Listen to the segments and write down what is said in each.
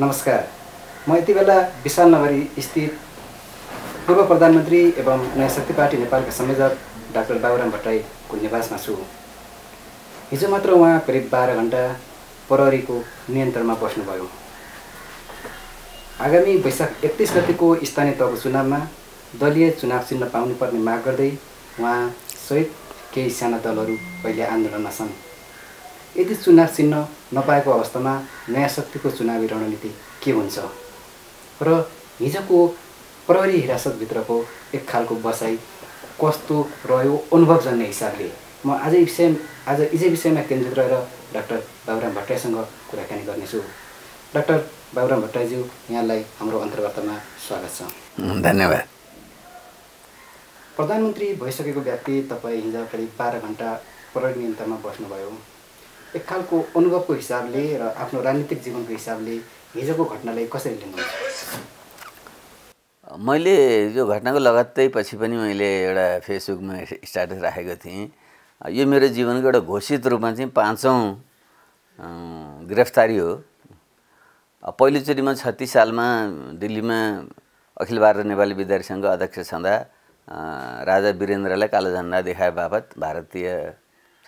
नमस्कार म यति बेला नगरी स्थित पूर्व प्रधानमन्त्री एवं नयाँ शक्ति पार्टी नेपालका संयोजक डाक्टर बाबुराम भट्टराईको निवासमा छु हिजो मात्र उहाँ करिब बाह्र घन्टा प्रहरीको नियन्त्रणमा बस्नुभयो आगामी वैशाख एकतिस गतिको स्थानीय तहको चुनावमा दलीय चुनाव चिन्ह पाउनुपर्ने माग गर्दै उहाँ सहित केही साना दलहरू अहिले आन्दोलनमा छन् यदि चुनाव चिन्ह नपाएको अवस्थामा नयाँ शक्तिको चुनावी रणनीति के हुन्छ र हिजोको प्रहरी हिरासतभित्रको एक खालको बसाइ कस्तो रह्यो अनुभवजन्य हिसाबले म आज विषय आज हिजै विषयमा केन्द्रित रहेर डाक्टर बाबुराम भट्टराईसँग कुराकानी गर्नेछु डाक्टर बाबुराम भट्टराईज्यू यहाँलाई हाम्रो अन्तर्वार्तामा स्वागत छ धन्यवाद प्रधानमन्त्री भइसकेको व्यक्ति तपाईँ हिजो करिब बाह्र घन्टा प्रहरी नियन्त्रणमा बस्नुभयो एक खालको अनुभवको हिसाबले र आफ्नो राजनीतिक जीवनको हिसाबले हिजोको घटनालाई कसरी लिनुहुन्छ मैले यो घटनाको लगत्तै पछि पनि मैले एउटा फेसबुकमा स्ट्याटस राखेको थिएँ यो मेरो जीवनको एउटा घोषित रूपमा चाहिँ पाँचौँ गिरफ्तारी हो पहिलोचोटि म छत्तिस सालमा दिल्लीमा अखिल भारत नेपाली विद्यार्थी सङ्घको अध्यक्ष छँदा राजा वीरेन्द्रलाई कालो झन्डा देखाए बापत भारतीय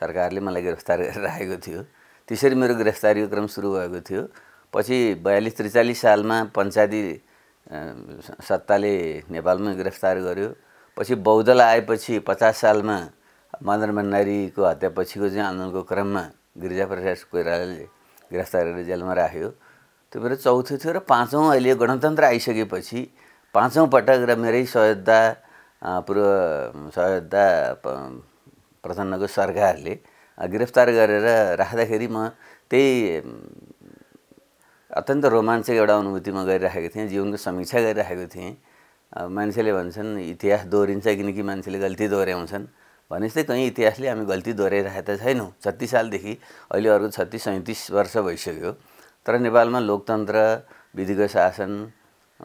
सरकारले मलाई गिरफ्तार गरेर राखेको थियो त्यसरी मेरो गिरफ्तारीको क्रम सुरु भएको थियो पछि बयालिस त्रिचालिस सालमा पञ्चायती सत्ताले नेपालमै गिरफ्तार गर्यो पछि बौद्धल आएपछि पचास सालमा मदन भण्डारीको हत्यापछिको चाहिँ आन्दोलनको क्रममा गिरिजाप्रसाद कोइरालाले गिरफ्तार गरेर जेलमा राख्यो त्यो मेरो चौथो थियो र पाँचौँ अहिले गणतन्त्र आइसकेपछि पाँचौँ पटक र मेरै सहयोद्धा पूर्व सहयोद्धा प्रचण्डको सरकारले गिरफ्तार गरेर राख्दाखेरि म त्यही अत्यन्त रोमाञ्चक एउटा अनुभूति म गरिराखेको थिएँ जीवनको समीक्षा गरिराखेको थिएँ मान्छेले भन्छन् इतिहास दोहोरिन्छ किनकि मान्छेले गल्ती दोहोऱ्याउँछन् भने जस्तै कहीँ इतिहासले हामी गल्ती दोहोऱ्याइरहेका त छैनौँ छत्तिस सालदेखि अहिले अर्को छत्तिस सैँतिस वर्ष भइसक्यो तर नेपालमा लोकतन्त्र विधिको शासन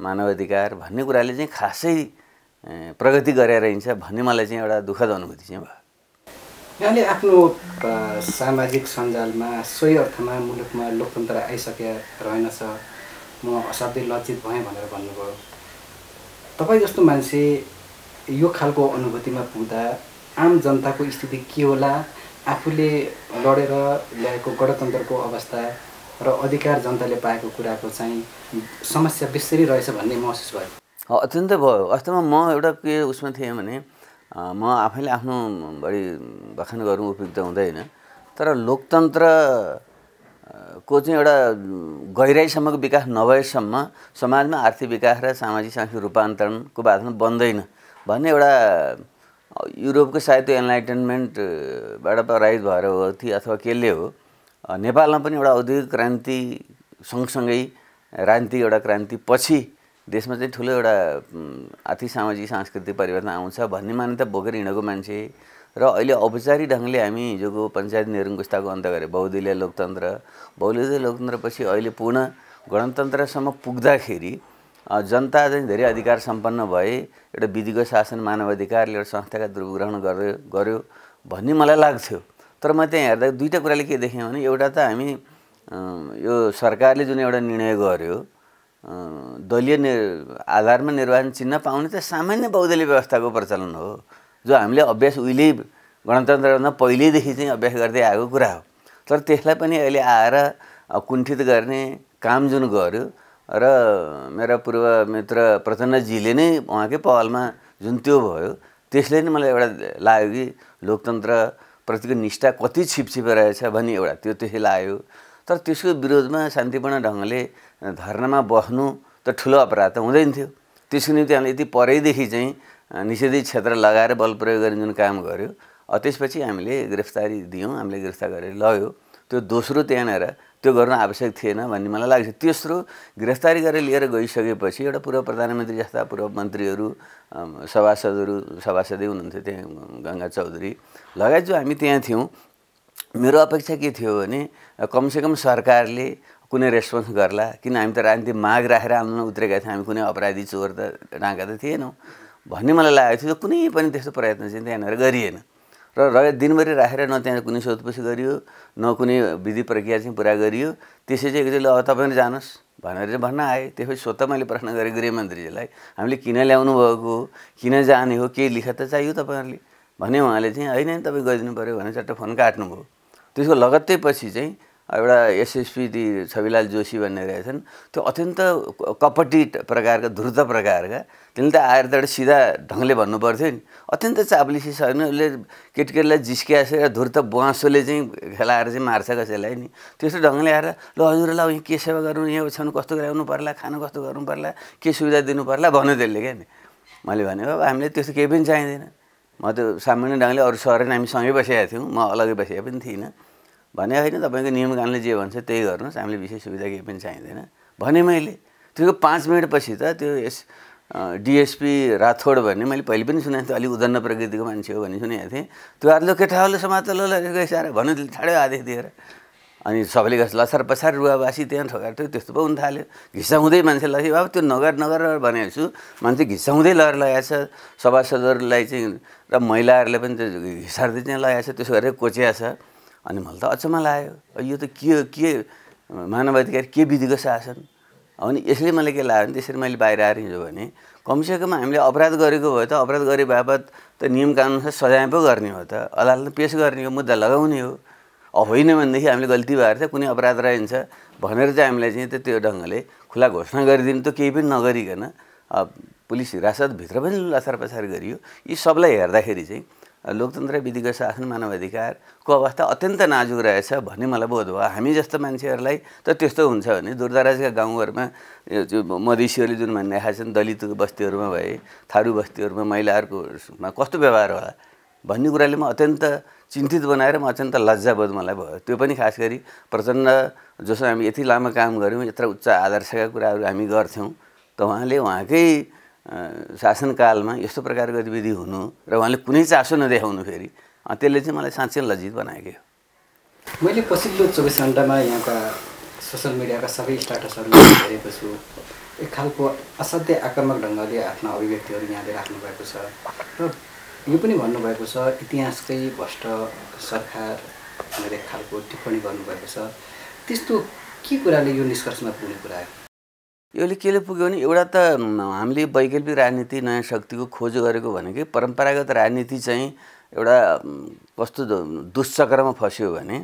मानवाधिकार भन्ने कुराले चाहिँ खासै प्रगति गराइरहन्छ भन्ने मलाई चाहिँ एउटा दुःखद अनुभूति चाहिँ भयो यहाँले आफ्नो सामाजिक सञ्जालमा सोही अर्थमा मुलुकमा लोकतन्त्र आइसके रहेनछ म असाध्यै लज्जित भएँ भनेर भन्नुभयो तपाईँ जस्तो मान्छे यो खालको अनुभूतिमा पुग्दा आम जनताको स्थिति के होला आफूले लडेर ल्याएको गणतन्त्रको अवस्था र अधिकार जनताले पाएको कुराको चाहिँ समस्या बेसरी रहेछ भन्ने महसुस भयो अत्यन्तै भयो वास्तवमा म एउटा के उसमा थिएँ भने म आफैले आफ्नो बढी बखान गरौँ उपयुक्त हुँदैन तर लोकतन्त्र को चाहिँ एउटा गहिराइसम्मको विकास नभएसम्म समाजमा आर्थिक विकास र सामाजिक सांस्कृतिक रूपान्तरणको बाधा बन्दैन भन्ने एउटा युरोपको सायद त्यो एनलाइटनमेन्टबाट पराजित भएर हो कि अथवा केले हो नेपालमा पनि एउटा औद्योगिक क्रान्ति सँगसँगै राजनीतिक एउटा क्रान्ति पछि देशमा चाहिँ ठुलो एउटा आर्थिक सामाजिक सांस्कृतिक परिवर्तन आउँछ भन्ने मान्यता बोकेर हिँडेको मान्छे र अहिले औपचारिक ढङ्गले हामी हिजोको पञ्चायत नियम अन्त गरे बहुदलीय लोकतन्त्र बहुदलीय लोकतन्त्रपछि अहिले पूर्ण गणतन्त्रसम्म पुग्दाखेरि जनता चाहिँ धेरै अधिकार सम्पन्न भए एउटा विधिको शासन मानवाधिकारले एउटा संस्थाका दुर्ग्रहण गर्यो गर्यो भन्ने मलाई लाग्थ्यो तर म त्यहाँ हेर्दा दुईवटा कुराले के देखेँ भने एउटा त हामी यो सरकारले जुन एउटा निर्णय गर्यो दलीय आधारमा निर्वाचन चिन्ह पाउने त सामान्य बहुदलीय व्यवस्थाको प्रचलन हो जो हामीले अभ्यास उहिले गणतन्त्रभन्दा पहिल्यैदेखि चाहिँ अभ्यास गर्दै आएको कुरा हो तर त्यसलाई पनि अहिले आएर कुण्ठित गर्ने काम जुन गर्यो र मेरा पूर्व मित्र प्रचण्डजीले नै उहाँकै पहलमा जुन त्यो भयो त्यसले नै मलाई एउटा लाग्यो कि लोकतन्त्रप्रतिको निष्ठा कति छिपछिपे रहेछ भन्ने एउटा त्यो त्यसै लाग्यो तर त्यसको विरोधमा शान्तिपूर्ण ढङ्गले धर्नामा बस्नु त ठुलो अपराध त हुँदैन थियो त्यसको निम्ति हामीले यति परैदेखि चाहिँ निषेधित क्षेत्र लगाएर बल प्रयोग गर्ने जुन काम गर्यो त्यसपछि हामीले गिरफ्तारी दियौँ हामीले गिरफ्तार गरेर लग्यो त्यो दोस्रो त्यहाँनिर त्यो गर्नु आवश्यक थिएन भन्ने मलाई लाग्छ तेस्रो गिरफ्तारी गरेर लिएर गइसकेपछि एउटा पूर्व प्रधानमन्त्री जस्ता पूर्व मन्त्रीहरू सभासदहरू सभासदै हुनुहुन्थ्यो त्यहाँ गङ्गा चौधरी लगायत जो हामी त्यहाँ थियौँ मेरो अपेक्षा के थियो भने कमसेकम सरकारले कुनै रेस्पोन्स गर्ला किन हामी त राजनीति माग राखेर आन्दोलन उत्रेका थियौँ हामी कुनै अपराधी चोर त डाँका त थिएनौँ भन्ने मलाई लागेको थियो कुनै पनि त्यस्तो प्रयत्न चाहिँ त्यहाँनिर गरिएन र र दिनभरि राखेर न त्यहाँ कुनै सोधपुछ गरियो न कुनै विधि प्रक्रिया चाहिँ पुरा गरियो त्यसै चाहिँ एकचोटि अब तपाईँहरू जानुहोस् भनेर चाहिँ भन्न आएँ त्यसपछि स्वतः मैले प्रश्न गरेँ गृहमन्त्रीजीलाई हामीले किन ल्याउनु भएको हो किन जाने हो केही लेखा त चाहियो तपाईँहरूले भने उहाँले चाहिँ होइन तपाईँ गरिदिनु पऱ्यो भनेर चट्ट फोन काट्नुभयो त्यसको लगत्तै पछि चाहिँ एउटा एसएसपी छविलाल जोशी भन्ने रहेछन् त्यो अत्यन्त कपटी प्रकारका ध्रुत प्रकारका त्यसले त आएर त एउटा सिधा ढङ्गले भन्नुपर्थ्यो नि अत्यन्त चाप्लिसी छ भने उसले केटकेटीलाई जिस्क्याएर धुर्त बुवासोले चाहिँ खेलाएर चाहिँ मार्छ कसैलाई नि त्यस्तो ढङ्गले आएर ल हजुरलाई के सेवा गर्नु यहाँ छन् कस्तो गराउनु पर्ला खानु कस्तो गर्नु पर्ला के सुविधा दिनु पर्ला भन्यो त्यसले क्या नि मैले भने अब हामीले त्यस्तो केही पनि चाहिँदैन म त्यो सामान्य ढङ्गले अरू सर हामी सँगै बसेका थियौँ म अलगै बसेका पनि थिइनँ भने होइन तपाईँको कानुनले जे भन्छ त्यही गर्नुहोस् हामीले विशेष सुविधा केही पनि चाहिँदैन भने मैले त्यो पाँच मिनटपछि त त्यो यस डिएसपी राठोड भन्ने मैले पहिले पनि सुनेको थिएँ अलिक उदन्न प्रकृतिको मान्छे हो भन्ने सुनेको थिएँ त्यो आर्लो केटाहरूले ल गइसकेर भन्नु ठाडो आदेश दिएर अनि सबैले गर्छ लछार पछार रुवाबासी त्यहाँ ठोकाएर थियो त्यस्तो पो हुन थाल्यो घिसाउँदै मान्छे लगे अब त्यो नगर नगर भनेको छु मान्छे घिसाउँदै लहर लगाएछ सभासदहरूलाई चाहिँ र महिलाहरूले पनि त्यो घिसार्दै चाहिँ लगाएछ त्यसो गरेर कोच्याएछ अनि मलाई त अचम्म लाग्यो यो त के के मानवाधिकार के विधिको शासन अनि यसले मलाई के लाग्यो भने त्यसरी मैले बाहिर आएर हिजो भने कमसेकम हामीले अपराध गरेको भयो त अपराध गरे बापत त नियम कानुनसँग सजाय पो गर्ने हो त अदालतमा पेस गर्ने हो मुद्दा लगाउने हो अब होइन भनेदेखि हामीले गल्ती भएर चाहिँ कुनै अपराध रहन्छ भनेर चाहिँ हामीलाई चाहिँ त्यो ढङ्गले खुला घोषणा गरिदिनु त केही पनि नगरिकन पुलिस हिरासतभित्र पनि लछार पछार गरियो यी सबलाई हेर्दाखेरि चाहिँ लोकतन्त्र विधिको शासन मानव अधिकारको अवस्था अत्यन्त नाजुक रहेछ भन्ने मलाई बोध भयो हामी जस्तो मान्छेहरूलाई त त्यस्तो हुन्छ भने दूरदराजका गाउँघरमा मधेसीहरूले जुन भनिरहेका छन् दलित बस्तीहरूमा भए थारू बस्तीहरूमा महिलाहरूकोमा कस्तो व्यवहार होला भन्ने कुराले म अत्यन्त चिन्तित बनाएर म अत्यन्त लज्जाबोध मलाई भयो त्यो पनि खास गरी प्रचण्ड जसो हामी यति लामो काम गऱ्यौँ यत्र उच्च आदर्शका कुराहरू हामी गर्थ्यौँ त उहाँले उहाँकै शासनकालमा यस्तो प्रकारको गतिविधि हुनु र उहाँले कुनै चासो नदेखाउनु फेरि त्यसले चाहिँ मलाई साँच्चै लज्जित बनाएको हो मैले पछिल्लो चौबिस घन्टामा यहाँका सोसियल मिडियाका सबै स्टाटसहरू हेरेको छु एक खालको असाध्य आक्रमक ढङ्गले आफ्ना अभिव्यक्तिहरू यहाँले राख्नुभएको छ र यो पनि भन्नुभएको छ इतिहासकै भ्रष्ट सरकार भनेर एक खालको टिप्पणी गर्नुभएको छ त्यस्तो के कुराले यो निष्कर्षमा पुग्ने कुरा यसले केले पुग्यो भने एउटा त हामीले वैकल्पिक राजनीति नयाँ शक्तिको खोज गरेको भनेकै परम्परागत राजनीति चाहिँ एउटा कस्तो दुष्चक्रमा फस्यो भने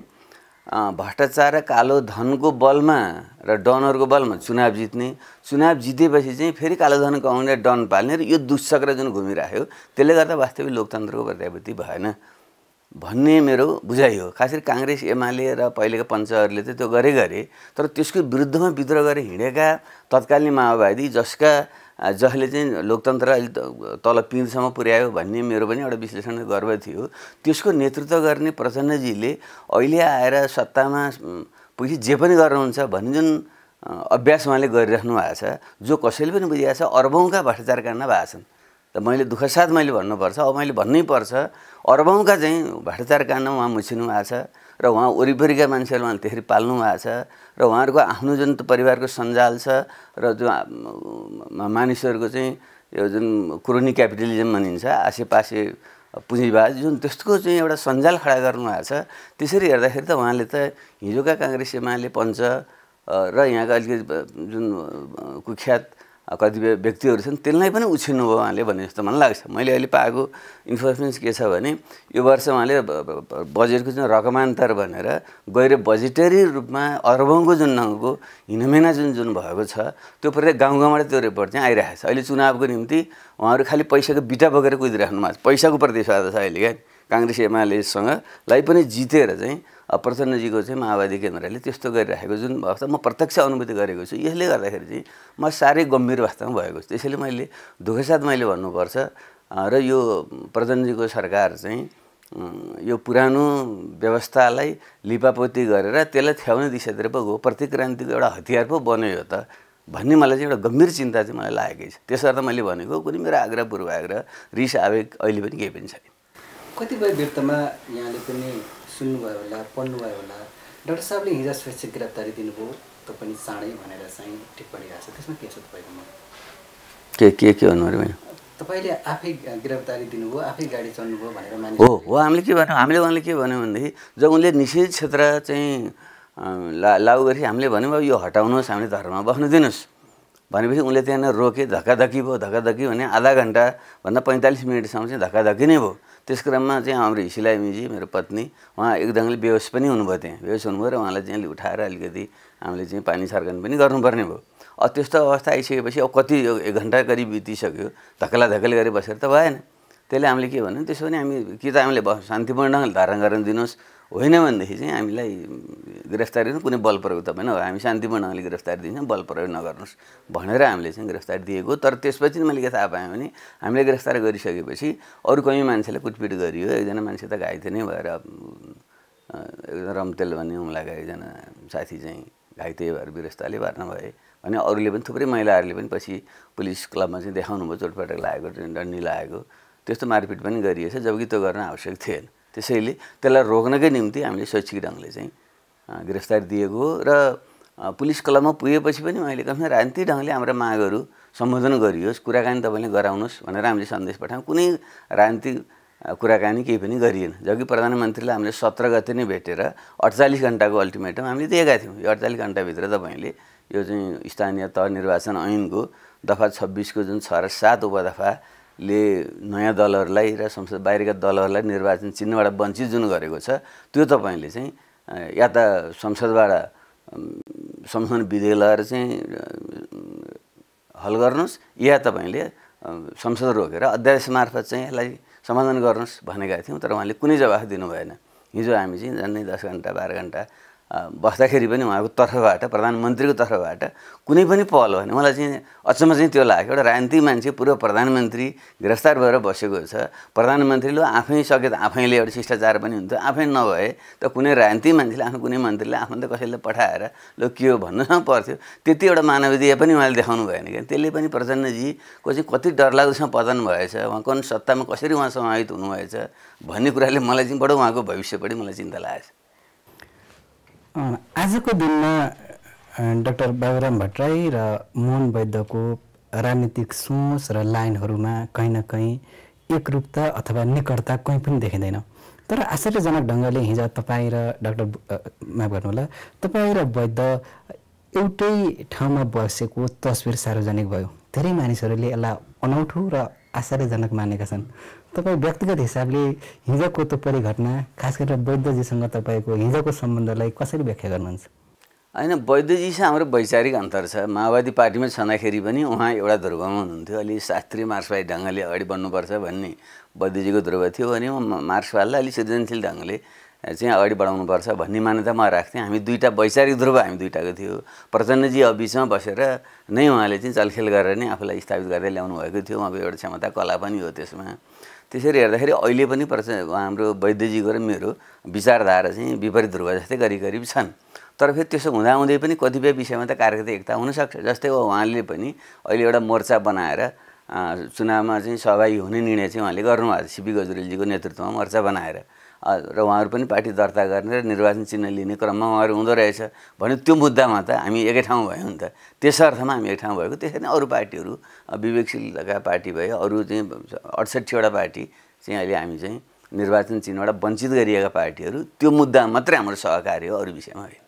भ्रष्टाचार र कालो धनको बलमा र डनहरूको बलमा चुनाव जित्ने चुनाव जितेपछि चाहिँ फेरि कालो धन कमाउने डन पाल्ने र यो दुष्चक्र जुन घुमिराख्यो त्यसले गर्दा वास्तविक लोकतन्त्रको प्रत्याभूति भएन भन्ने मेरो बुझाइ हो खास गरी काङ्ग्रेस एमाले र पहिलेका पञ्चहरूले त त्यो गरे गरे तर त्यसको विरुद्धमा विद्रोह गरेर हिँडेका तत्कालीन माओवादी जसका जसले चाहिँ लोकतन्त्र अहिले तल पिँढसम्म पुर्यायो भन्ने मेरो पनि एउटा विश्लेषण गर्व थियो त्यसको नेतृत्व गर्ने प्रचण्डजीले अहिले आएर सत्तामा पछि जे पनि गर्नुहुन्छ भन्ने जुन अभ्यास उहाँले गरिराख्नु भएको छ जो कसैले पनि बुझिरहेको छ अर्बौँका भ्रष्टाचार भएको छन् र मैले साथ मैले भन्नुपर्छ अब मैले भन्नै पर्छ अरबौँका चाहिँ भाडाचार कान्न उहाँ मुछिनु छ र उहाँ वरिपरिका मान्छेहरू उहाँले त्यसरी पाल्नु भएको छ र उहाँहरूको आफ्नो जुन परिवारको सञ्जाल छ र जो मानिसहरूको चाहिँ यो जुन क्रोनी क्यापिटलिजम भनिन्छ आसेपासे पुँजीवाद जुन त्यस्तो चाहिँ एउटा सञ्जाल खडा गर्नुभएको छ त्यसरी हेर्दाखेरि त उहाँले त हिजोका काङ्ग्रेस एमाले पञ्च र यहाँका अलिकति जुन कुख्यात कतिपय व्यक्तिहरू छन् त्यसलाई पनि उछिन्नुभयो उहाँले भन्ने जस्तो मलाई लाग्छ मैले अहिले पाएको इन्फर्मेसन के छ भने यो वर्ष उहाँले बजेटको जुन रकमान्तर भनेर गएर बजेटरी रूपमा अर्बौँको जुन नाउँको हिनमेना जुन जुन भएको छ त्यो प्रत्येक गाउँ गाउँबाट त्यो रिपोर्ट चाहिँ आइरहेको छ अहिले चुनावको निम्ति उहाँहरू खालि पैसाको बिटा बगेर कुदिराख्नु भएको छ पैसाको प्रतिस्पर्धा छ अहिले क्या काङ्ग्रेस एमालेसँगलाई पनि जितेर चाहिँ प्रचण्डजीको चाहिँ माओवादी केन्द्रले त्यस्तो गरिराखेको जुन अवस्था म प्रत्यक्ष अनुभूति गरेको छु यसले गर्दाखेरि चाहिँ म साह्रै गम्भीर अवस्थामा भएको छु त्यसैले मैले दुःखसाथ मैले भन्नुपर्छ र यो प्रचण्डजीको सरकार चाहिँ यो पुरानो व्यवस्थालाई लिपापोती गरेर त्यसलाई थ्याउने दिशातिर पो गयो प्रतिक्रान्तिको एउटा हतियार पो बन्यो त भन्ने मलाई चाहिँ एउटा गम्भीर चिन्ता चाहिँ मलाई लागेकै छ त्यसर्थ मैले भनेको कुनै मेरो आग्रह पूर्वाग्रह रिस आवेग अहिले पनि केही पनि छैन कतिपय व्यक्तमा यहाँले पनि सुन्नुभयो होला पढ्नुभयो होला डाक्टर साहबले हिजो स्वेच्छिक गिरफ्तारी दिनुभयो तपाईँ चाँडै भनेर चाहिँ टिप्पणी आएको त्यसमा के छ तपाईँकोमा के के के भन्नु अरे तपाईँले आफै गिरफ्तारी दिनुभयो आफै गाडी चढ्नुभयो भनेर मान्छे हो हो हामीले के भन्यो हामीले उहाँले के भन्यो भनेदेखि जब उनले निषेध क्षेत्र चाहिँ ला लागु गरेपछि हामीले भन्यौँ यो हटाउनुहोस् हामीले धर्ममा बस्नु दिनुहोस् भनेपछि उनले त्यहाँनिर रोके धक्काधक्की भयो धक्काधक्की भने आधा घन्टाभन्दा पैँतालिस मिनटसम्म चाहिँ धक्काधक्की नै भयो त्यस क्रममा चाहिँ हाम्रो हिसिलामिजी मेरो पत्नी उहाँ एक बेहोस पनि हुनुभयो त्यहाँ बेहोस हुनुभयो र उहाँलाई चाहिँ अलिक उठाएर अलिकति हामीले चाहिँ पानी छर्कन पनि गर्नुपर्ने भयो अब त्यस्तो अवस्था आइसकेपछि अब कति एक घन्टा करिब बितिसक्यो धकला धक्कली गरी बसेर त भएन त्यसले हामीले के भन्यो त्यसो भने हामी कि त हामीले शान्तिपूर्ण ढङ्गले धारण गरेर दिनुहोस् होइन भनेदेखि चाहिँ हामीलाई गिरफ्तारी कुनै बल प्रयोग तपाईँ हामी शान्तिपूर्णले गिरफ्तारी दिन्छौँ बल प्रयोग नगर्नुहोस् भनेर हामीले चाहिँ गिरफ्तार दिएको तर त्यसपछि मैले के थाहा पाएँ भने हामीले गिरफ्तार गरिसकेपछि अरू कहीँ मान्छेलाई कुटपिट गरियो एकजना मान्छे त घाइते नै भएर एकजना रमतेल भन्ने उम्लाका एकजना साथी चाहिँ घाइते भएर बिरस्ताले भर्न भए भने अरूले पनि थुप्रै महिलाहरूले पनि पछि पुलिस क्लबमा चाहिँ देखाउनु भयो चोटपटक लागेको डन्डी लागेको त्यस्तो मारपिट पनि गरिएछ जबकि त्यो गर्न आवश्यक थिएन त्यसैले त्यसलाई रोक्नकै निम्ति हामीले शैक्षिक ढङ्गले चाहिँ गिरफ्तार दिएको हो र पुलिस क्लबमा पुगेपछि पनि मैले कम्तीमा राजनीतिक ढङ्गले हाम्रो मागहरू सम्बोधन गरियोस् कुराकानी तपाईँले गराउनुहोस् भनेर हामीले सन्देश पठायौँ कुनै राजनीतिक कुराकानी केही पनि गरिएन जबकि प्रधानमन्त्रीलाई हामीले सत्र गते नै भेटेर अडचालिस घन्टाको अल्टिमेटम हामीले दिएका थियौँ यो अडचालिस घन्टाभित्र तपाईँले यो चाहिँ स्थानीय तह निर्वाचन ऐनको दफा छब्बिसको जुन छ र सात उपदफा ले नयाँ दलहरूलाई र संसद बाहिरका दलहरूलाई निर्वाचन चिन्हबाट वञ्चित जुन गरेको छ त्यो तपाईँले चाहिँ या त संसदबाट संशोधन विधेयक लगाएर चाहिँ हल गर्नुहोस् या तपाईँले संसद रोकेर अध्यादेश मार्फत चाहिँ यसलाई समाधान गर्नुहोस् भनेका थियौँ तर उहाँले कुनै जवाफ दिनु भएन हिजो हामी चाहिँ झन्डै दस घन्टा बाह्र घन्टा बस्दाखेरि पनि उहाँको तर्फबाट प्रधानमन्त्रीको तर्फबाट कुनै पनि पहल भने मलाई चाहिँ अचम्म चाहिँ त्यो लाग्यो एउटा राजनीतिक मान्छे पूर्व प्रधानमन्त्री गिरफ्तार भएर बसेको छ प्रधानमन्त्रीले आफै सके त आफैले एउटा शिष्टाचार पनि हुन्थ्यो आफै नभए त कुनै राजनीतिक मान्छेले आफ्नो कुनै मन्त्रीले आफन्त कसैले पठाएर लो के हो भन्नु पर्थ्यो त्यति एउटा मानवीय पनि उहाँले देखाउनु भएन क्या त्यसले पनि प्रचण्डजीको चाहिँ कति डरलाग्दोसँग पतन भएछ उहाँ कुन सत्तामा कसरी उहाँ समाहित हुनुभएछ भन्ने कुराले मलाई चाहिँ बडो उहाँको भविष्यपट्टि मलाई चिन्ता लागेको छ आजको दिनमा डाक्टर बाबुराम भट्टराई र मोहन वैद्यको राजनीतिक सोच र लाइनहरूमा कहीँ न कहीँ एकरूपता अथवा निकटता कहीँ पनि देखिँदैन तर आश्चर्यजनक ढङ्गले हिजो तपाईँ र डाक्टर माफ होला तपाईँ र वैद्य एउटै ठाउँमा बसेको तस्विर सार्वजनिक भयो धेरै मानिसहरूले यसलाई अनौठो र आश्चर्यजनक मानेका छन् तपाईँ व्यक्तिगत हिसाबले हिजोको त्यो परिघटना खास गरेर वैद्यजीसँग तपाईँको हिजोको सम्बन्धलाई कसरी व्याख्या गर्नुहुन्छ होइन वैद्यजीसँग हाम्रो वैचारिक अन्तर छ माओवादी पार्टीमा छँदाखेरि पनि उहाँ एउटा ध्रुवमा हुनुहुन्थ्यो अलि शास्त्रीय मार्क्सवादी ढङ्गले अगाडि बढ्नुपर्छ भन्ने वैद्यजीको ध्रुव थियो भने मार्क्सवादलाई अलिक सृजनशील ढङ्गले चाहिँ अगाडि बढाउनुपर्छ भन्ने मान्यता म राख्थेँ हामी दुईवटा वैचारिक ध्रुव हामी दुईवटाको थियो प्रचण्डजी अब बसेर नै उहाँले चाहिँ चलखेल गरेर नै आफूलाई स्थापित गरेर ल्याउनु भएको थियो उहाँको एउटा क्षमता कला पनि हो त्यसमा त्यसरी हेर्दाखेरि अहिले पनि प्रच हाम्रो वैद्यजीको र मेरो विचारधारा चाहिँ विपरीत ध्रुव जस्तै गरी करिब छन् तर फेरि त्यसो हुँदाहुँदै पनि कतिपय विषयमा त कार्यगत एकता हुनसक्छ जस्तै हो उहाँले पनि अहिले एउटा मोर्चा बनाएर चुनावमा चाहिँ सहभागी हुने निर्णय चाहिँ उहाँले गर्नुभएको छ सिपी गजुरेलजीको नेतृत्वमा मोर्चा बनाएर र उहाँहरू पनि पार्टी दर्ता गर्ने र निर्वाचन चिन्ह लिने क्रममा उहाँहरू हुँदो रहेछ भने त्यो मुद्दामा त हामी एकै ठाउँ भयौँ नि त त्यस अर्थमा हामी एक ठाउँ भएको त्यसरी नै अरू पार्टीहरू विवेकशीलका पार्टी भयो अरू चाहिँ अडसट्ठीवटा पार्टी चाहिँ अहिले हामी चाहिँ निर्वाचन चिन्हबाट वञ्चित गरिएका पार्टीहरू त्यो मुद्दा मात्रै हाम्रो सहकार्य हो अरू विषयमा होइन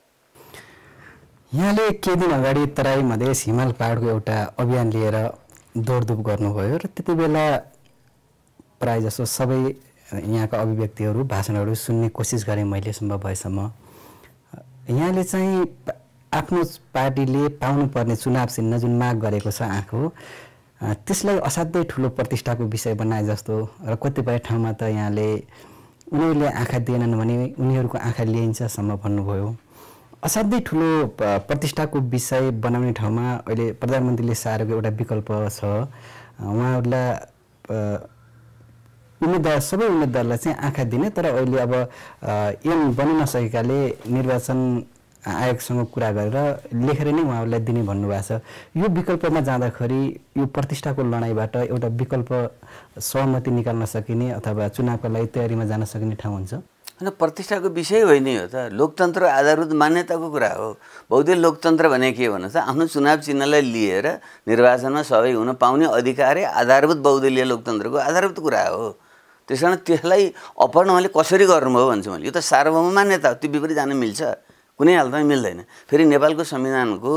यहाँले केही दिन अगाडि तराई मधेस हिमाल पहाडको एउटा अभियान लिएर दौडधुप गर्नुभयो र त्यति बेला प्रायः जसो सबै यहाँको अभिव्यक्तिहरू भाषणहरू सुन्ने कोसिस गरेँ मैले सम्भव भएसम्म यहाँले चाहिँ आफ्नो पार्टीले पाउनुपर्ने चुनाव चिन्ह जुन माग गरेको छ आँखो त्यसलाई असाध्यै ठुलो प्रतिष्ठाको विषय बनाए जस्तो र कतिपय ठाउँमा त यहाँले उनीहरूले आँखा दिएनन् भने उनीहरूको आँखा सम्म भन्नुभयो असाध्यै ठुलो प्रतिष्ठाको विषय बनाउने ठाउँमा अहिले प्रधानमन्त्रीले सारेको एउटा विकल्प छ उहाँहरूलाई उम्मेद्वार सबै उम्मेद्वारलाई चाहिँ आँखा दिने तर अहिले अब एम बनि नसकेकाले निर्वाचन आयोगसँग कुरा गरेर लेखेर नै उहाँहरूलाई दिने भन्नुभएको छ यो विकल्पमा जाँदाखेरि यो प्रतिष्ठाको लडाइँबाट एउटा विकल्प सहमति निकाल्न सकिने अथवा चुनावको लागि तयारीमा जान सकिने ठाउँ हुन्छ होइन प्रतिष्ठाको विषय होइन यो त लोकतन्त्र आधारभूत मान्यताको कुरा हो बौद्धिक लोकतन्त्र भने के भन्नु त आफ्नो चुनाव चिन्हलाई लिएर निर्वाचनमा सबै हुन पाउने अधिकारै आधारभूत बौद्धलीय लोकतन्त्रको आधारभूत कुरा हो त्यस कारण त्यसलाई अपहरण उहाँले कसरी गर्नुभयो भन्छु मैले यो त सार्वभौम मान्यता हो त्यो विपरीत जान मिल्छ कुनै हालतमा मिल्दैन फेरि नेपालको संविधानको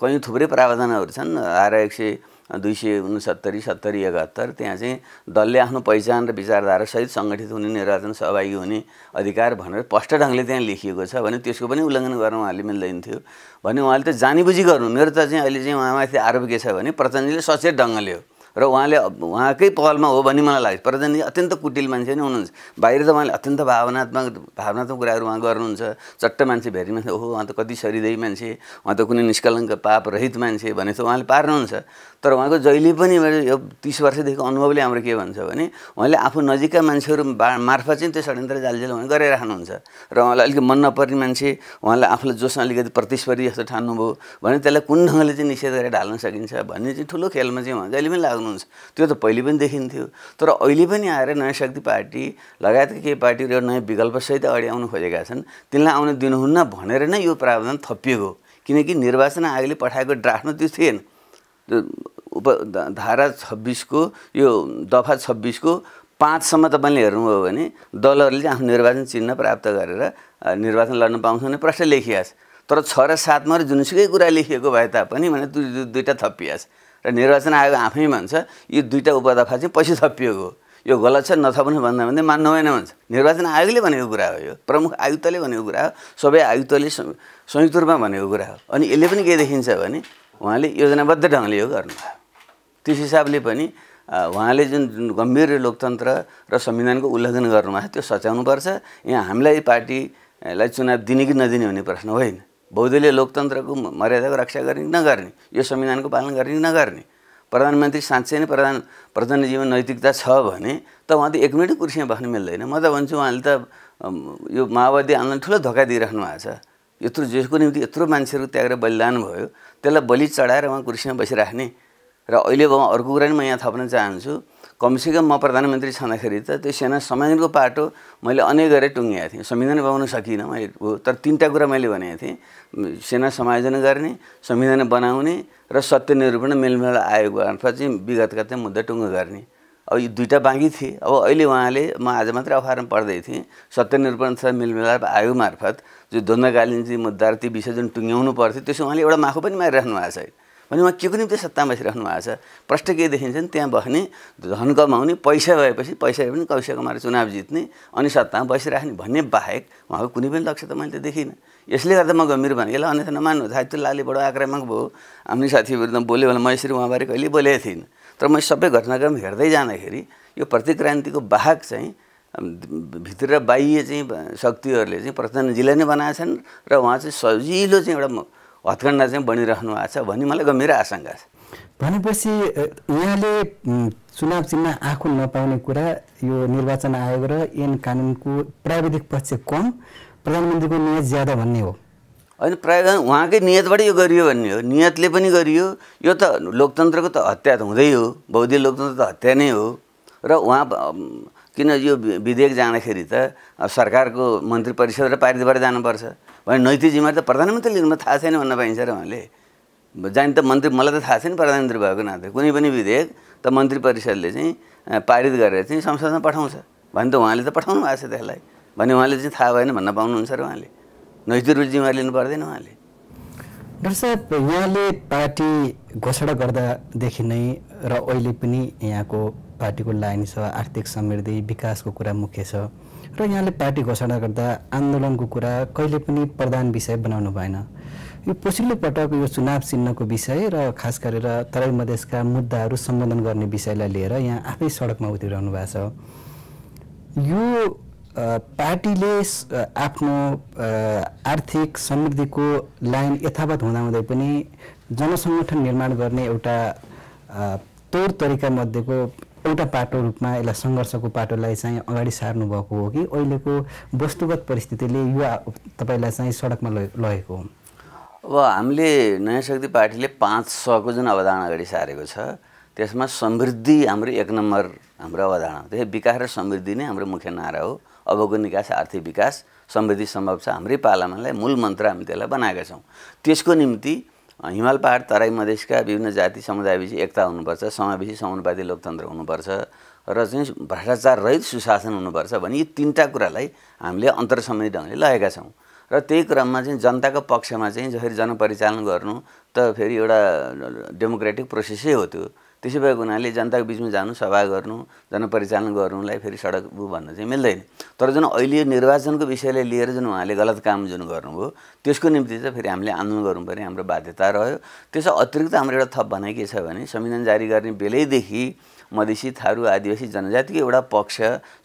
कहीँ थुप्रै प्रावधानहरू छन् आएर एक सय दुई सय उनसत्तरी सत्तरी एकात्तर त्यहाँ चाहिँ दलले आफ्नो पहिचान र सहित सङ्गठित हुने निर्वाचन सहभागी हुने अधिकार भनेर स्पष्ट ढङ्गले त्यहाँ लेखिएको छ भने त्यसको पनि उल्लङ्घन गर्न उहाँले मिल्दैन थियो भने उहाँले त जानीबुझी गर्नु मेरो त चाहिँ अहिले चाहिँ उहाँमाथि आरोप के छ भने प्रचण्डले सचेत ढङ्गले हो र उहाँले उहाँकै पहलमा हो भन्ने मलाई लाग्छ प्रधानजी अत्यन्त कुटिल मान्छे नै हुनुहुन्छ बाहिर त उहाँले अत्यन्त भावनात्मक भावनात्मक कुराहरू उहाँ गर्नुहुन्छ चट्ट मान्छे भेरी मान्छे ओहो उहाँ त कति सरिदेही मान्छे उहाँ त कुनै निष्कलङ्क पाप रहित मान्छे भने त उहाँले पार्नुहुन्छ तर उहाँको जहिले पनि मेरो यो तिस वर्षदेखिको अनुभवले हाम्रो के भन्छ भने उहाँले आफू नजिकका मान्छेहरू मार्फत चाहिँ त्यो षड्यन्त्र जालझेल उहाँ गराइराख्नुहुन्छ र उहाँलाई अलिकति मन नपर्ने मान्छे उहाँलाई आफूलाई जोसँग अलिकति प्रतिस्पर्धी जस्तो ठान्नुभयो भने त्यसलाई कुन ढङ्गले चाहिँ निषेध गरेर ढाल्न सकिन्छ भन्ने चाहिँ ठुलो खेलमा चाहिँ उहाँ जहिले पनि लाग्नुहुन्छ त्यो त पहिले पनि देखिन्थ्यो तर अहिले पनि आएर नयाँ शक्ति पार्टी लगायतका केही पार्टीहरू एउटा नयाँ विकल्पसहित अगाडि आउनु खोजेका छन् तिनलाई आउन दिनुहुन्न भनेर नै यो प्रावधान थपिएको किनकि निर्वाचन आयोगले पठाएको ड्राफ्टमा त्यो थिएन उप धारा छब्बिसको यो दफा छब्बिसको पाँचसम्म तपाईँले हेर्नुभयो भने दलहरूले आफ्नो निर्वाचन चिन्ह प्राप्त गरेर निर्वाचन लड्न पाउँछ भने प्रश्न लेखियास तर छ र सातमा र जुनसुकै कुरा लेखिएको भए तापनि भने दुईवटा थपियास र निर्वाचन आयोग आफै भन्छ यो दुईवटा उपदफा चाहिँ पछि थपिएको यो गलत छ नथप्नु भन्दा भन्दै मान्नु भएन भन्छ निर्वाचन आयोगले भनेको कुरा हो यो प्रमुख आयुक्तले भनेको कुरा हो सबै आयुक्तले संयुक्त रूपमा भनेको कुरा हो अनि यसले पनि के देखिन्छ भने उहाँले योजनाबद्ध ढङ्गले यो गर्नुभयो त्यस हिसाबले पनि उहाँले जुन जुन गम्भीर लोकतन्त्र र संविधानको उल्लङ्घन गर्नुभएको त्यो सच्याउनुपर्छ यहाँ हामीलाई पार्टीलाई चुनाव दिने कि नदिने भन्ने प्रश्न होइन बौद्धले लोकतन्त्रको मर्यादाको रक्षा गर्ने कि नगर्ने यो संविधानको पालन गर्ने कि नगर्ने प्रधानमन्त्री साँच्चै नै प्रधान प्रधान नैतिकता छ भने त उहाँ त एक मिनट कुर्सीमा बस्नु मिल्दैन म त भन्छु उहाँले त यो माओवादी आन्दोलन ठुलो धोका दिइराख्नु भएको छ यत्रो जसको निम्ति यत्रो मान्छेहरू त्यागेर बलिदान भयो त्यसलाई बलि चढाएर उहाँ कुर्सीमा बसिराख्ने र अहिले अर्को कुरा नि म यहाँ थप्न चाहन्छु कमसेकम म प्रधानमन्त्री छँदाखेरि त त्यो सेना संविधानको पाटो मैले अनेक गरेर टुङ्गेको थिएँ संविधान बनाउन सकिनँ मैले हो तर तिनवटा कुरा मैले भनेको थिएँ सेना समायोजन गर्ने संविधान बनाउने र सत्य निरूपण मेलमिलाप आयोग मार्फत चाहिँ विगतका चाहिँ मुद्दा टुङ्गो गर्ने अब यो दुईवटा बाँकी थिए अब अहिले उहाँले म आज मात्रै अखबारमा पढ्दै थिएँ सत्य तथा मिलमिलाप आयोग मार्फत जो द्वन्द्वकालीन चाहिँ मुद्दा ती विषय जुन टुङ्ग्याउनु पर्थ्यो त्यसो उहाँले एउटा माखो पनि मारिराख्नु भएको छ भने उहाँ के को निम्ति सत्तामा बसिराख्नु भएको छ प्रष्ट के देखिन्छ भने त्यहाँ बस्ने धन कमाउने पैसा भएपछि पैसा भए पनि पैसा कमाएर चुनाव जित्ने अनि सत्तामा बसिराख्ने भन्ने बाहेक उहाँको कुनै पनि लक्ष्य त मैले त देखिनँ यसले गर्दा म गम्भीर भने यसलाई अन्यथा नमान्नु थाहा त्यो लाले बडो आक्रामक भयो हामी साथीहरू त बोल्यो भने म यसरी उहाँबारे कहिले बोलेको थिइनँ तर मैले सबै घटनाक्रम हेर्दै जाँदाखेरि यो प्रतिक्रान्तिको बाहक चाहिँ भित्र बाह्य चाहिँ शक्तिहरूले चाहिँ प्रधानजीलाई नै बनाएछन् र उहाँ चाहिँ सजिलो चाहिँ एउटा हत्कण्डा चाहिँ बनिरहनु भएको छ भन्ने मलाई गम्भीर आशङ्का छ भनेपछि उहाँले चुनाव चिन्ह आँखो नपाउने कुरा यो निर्वाचन आयोग र एन कानुनको प्राविधिक पक्ष कम प्रधानमन्त्रीको न्याय ज्यादा भन्ने हो होइन प्रावधान उहाँकै नियतबाटै यो गरियो भन्ने हो नियतले पनि गरियो यो त लोकतन्त्रको त हत्या त हुँदै हो बौद्धिक लोकतन्त्र त हत्या नै हो र उहाँ किन यो विधेयक जाँदाखेरि त सरकारको मन्त्री परिषद र पारितबाट जानुपर्छ भने नैतिक जिम्मेवारी त प्रधानमन्त्री लिनु थाहा छैन भन्न पाइन्छ र उहाँले जाने त मन्त्री मलाई त थाहा छैन प्रधानमन्त्री भएको नाते कुनै पनि विधेयक त मन्त्री परिषदले चाहिँ पारित गरेर चाहिँ संसदमा पठाउँछ भने त उहाँले त पठाउनु भएको छ त्यसलाई भने उहाँले चाहिँ थाहा भएन भन्न पाउनुहुन्छ र उहाँले नजिकको जिम्मेवारी लिनु पर्दैन उहाँले डाक्टर साहब यहाँले पार्टी घोषणा गर्दादेखि नै र अहिले पनि यहाँको पार्टीको लाइन छ आर्थिक समृद्धि विकासको कुरा मुख्य छ र यहाँले पार्टी घोषणा गर्दा आन्दोलनको कुरा कहिले पनि प्रधान विषय बनाउनु भएन यो पछिल्लो पटक यो चुनाव चिन्हको विषय र खास गरेर तराई मधेसका मुद्दाहरू सम्बोधन गर्ने विषयलाई लिएर यहाँ आफै सडकमा उत्रिरहनु भएको छ यो पार्टीले आफ्नो आर्थिक समृद्धिको लाइन यथावत हुँदाहुँदै पनि जनसङ्गठन निर्माण गर्ने एउटा तौर तरिका मध्येको एउटा पाटो रूपमा यसलाई सङ्घर्षको पाटोलाई चाहिँ अगाडि सार्नुभएको हो कि अहिलेको वस्तुगत परिस्थितिले युवा तपाईँलाई चाहिँ सडकमा लगेको हो अब हामीले नयाँ शक्ति पार्टीले पाँच सको जुन अवधारणा अगाडि सारेको छ त्यसमा समृद्धि हाम्रो एक नम्बर हाम्रो अवधारणा त्यही विकास र समृद्धि नै हाम्रो मुख्य नारा हो अबको निकास आर्थिक विकास समृद्धि सम्भव छ हाम्रै पार्लामानलाई मूल मन्त्र हामी त्यसलाई बनाएका छौँ त्यसको निम्ति हिमाल पहाड तराई मधेसका विभिन्न जाति समुदायबिच एकता हुनुपर्छ समावेशी समानुपाती लोकतन्त्र हुनुपर्छ र चाहिँ भ्रष्टाचार रहित सुशासन हुनुपर्छ भने यी तिनवटा कुरालाई हामीले अन्तरसम्बन्धी ढङ्गले लगाएका छौँ र त्यही क्रममा चाहिँ जनताको पक्षमा चाहिँ जसरी जनपरिचालन गर्नु त फेरि एउटा डेमोक्रेटिक प्रोसेसै हो त्यो त्यसो भएको हुनाले जनताको बिचमा जानु सभा गर्नु जनपरिचालन गर्नुलाई फेरि सडक भन्न चाहिँ मिल्दैन तर जुन अहिले यो निर्वाचनको विषयलाई लिएर जुन उहाँले गलत काम जुन गर्नुभयो त्यसको निम्ति चाहिँ फेरि हामीले आन्दोलन गर्नुपर्ने हाम्रो बाध्यता रह्यो त्यसो अतिरिक्त हाम्रो एउटा थप भनाइ के छ भने संविधान जारी गर्ने बेलैदेखि मधेसी थारू आदिवासी जनजातिको एउटा पक्ष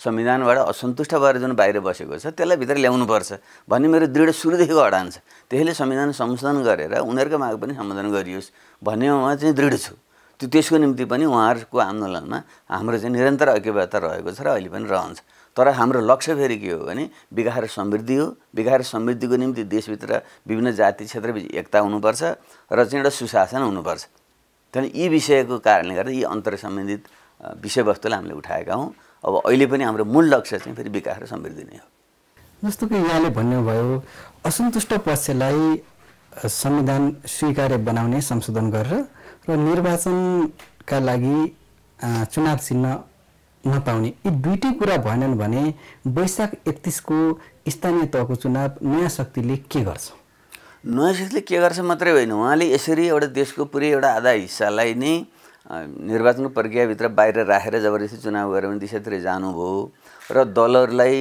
संविधानबाट असन्तुष्ट भएर जुन बाहिर बसेको छ त्यसलाई भित्र ल्याउनुपर्छ भन्ने मेरो दृढ सुरुदेखिको अडान छ त्यसैले संविधान संशोधन गरेर उनीहरूको माग पनि सम्बोधन गरियोस् भन्नेमा म चाहिँ दृढ छु त्यो त्यसको निम्ति पनि उहाँहरूको आन्दोलनमा हाम्रो चाहिँ निरन्तर ऐक्यवता रहेको छ र अहिले पनि रहन्छ तर हाम्रो लक्ष्य फेरि के हो भने विकास र समृद्धि हो विकास र समृद्धिको निम्ति देशभित्र विभिन्न जाति क्षेत्र एकता हुनुपर्छ र चाहिँ एउटा सुशासन हुनुपर्छ त्यहाँदेखि यी विषयको कारणले गर्दा यी अन्तर सम्बन्धित विषयवस्तुलाई हामीले उठाएका हौँ अब अहिले पनि हाम्रो मूल लक्ष्य चाहिँ फेरि विकास र समृद्धि नै हो जस्तो कि यहाँले भन्नुभयो असन्तुष्ट पक्षलाई संविधान स्वीकार्य बनाउने संशोधन गरेर र निर्वाचनका लागि चुनाव चिन्ह नपाउने यी दुइटै कुरा भएनन् भने वैशाख एकतिसको स्थानीय तहको चुनाव नयाँ शक्तिले के गर्छ नयाँ शक्तिले के गर्छ मात्रै होइन उहाँले यसरी एउटा देशको पुरै एउटा आधा हिस्सालाई नै निर्वाचनको प्रक्रियाभित्र बाहिर राखेर जबरजस्ती चुनाव गऱ्यो भने दिशातिर जानुभयो र दलहरूलाई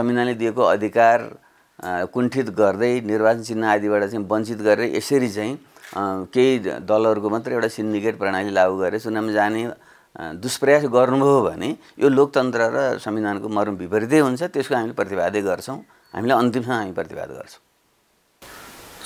संविधानले दिएको अधिकार कुण्ठित गर्दै निर्वाचन चिन्ह आदिबाट चाहिँ वञ्चित गरेर यसरी चाहिँ केही दलहरूको मात्र एउटा सिन्डिकेट प्रणाली लागू गरेर चुनावमा जाने दुष्प्रयास गर्नुभयो भने यो लोकतन्त्र र संविधानको मर्म विपरीतै हुन्छ त्यसको हामीले प्रतिवादै गर्छौँ हामीले अन्तिमसम्म हामी प्रतिवाद गर्छौँ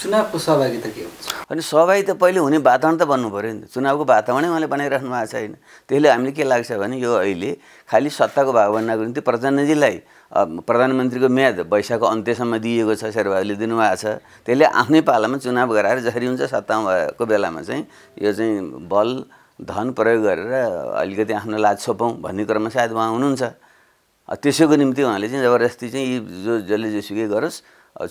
चुनावको सहभागिता के हुन्छ अनि सहभागिता पहिले हुने वातावरण त बन्नु पऱ्यो नि त चुनावको वातावरणै उहाँले बनाइराख्नु भएको छैन त्यसले हामीले के लाग्छ भने यो अहिले खालि सत्ताको भाग निम्ति प्रचण्डजीलाई प्रधानमन्त्रीको म्याद वैशाखको अन्त्यसम्म दिइएको छ शेरबहादुरले दिनुभएको छ त्यसले आफ्नै पालामा चुनाव गराएर जसरी हुन्छ सत्तामा भएको बेलामा चाहिँ यो चाहिँ बल धन प्रयोग गरेर अलिकति आफ्नो लाज छोपौँ भन्ने क्रममा सायद उहाँ हुनुहुन्छ त्यसैको निम्ति उहाँले चाहिँ जबरजस्ती चाहिँ यी जो जसले जेसुकै गरोस्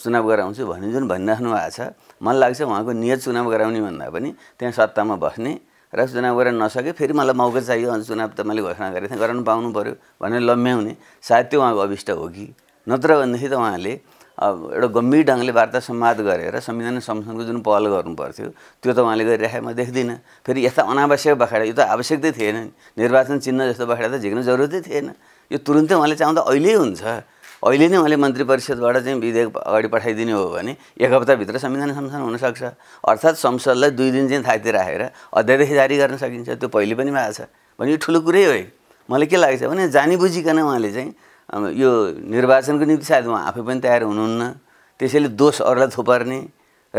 चुनाव गराउँछु भन्ने जुन भनिराख्नु भएको छ मलाई लाग्छ उहाँको नियत चुनाव गराउने भन्दा पनि त्यहाँ सत्तामा बस्ने र चुनाव गरेर नसके फेरि मलाई मौका चाहियो अनि चुनाव त मैले घोषणा गरेको थिएँ गराउनु पाउनु पऱ्यो भनेर लम्ब्याउने सायद त्यो उहाँको अभिष्ट हो कि नत्र भनेदेखि त उहाँले एउटा गम्भीर ढङ्गले वार्ता सम्वाद गरेर संविधान संशोधनको जुन पहल गर्नुपर्थ्यो त्यो त उहाँले गरिराखेको म देख्दिनँ फेरि यस्ता अनावश्यक बखेडा यो त आवश्यक नै थिएन निर्वाचन चिन्ह जस्तो बखेडा त झिक्न जरुरतै थिएन यो तुरुन्तै उहाँले चाहँदा अहिले हुन्छ अहिले नै उहाँले मन्त्री परिषदबाट चाहिँ विधेयक अगाडि पठाइदिने हो भने एक हप्ताभित्र संविधान संशोधन हुनसक्छ अर्थात् संसदलाई दुई दिन चाहिँ थाती राखेर अध्यादेश जारी गर्न सकिन्छ त्यो पहिले पनि भएको छ भने यो ठुलो कुरै हो मलाई के लाग्छ भने जानी बुझिकन उहाँले चाहिँ यो निर्वाचनको निम्ति सायद उहाँ आफै पनि तयार हुनुहुन्न त्यसैले दोष अरूलाई थोपर्ने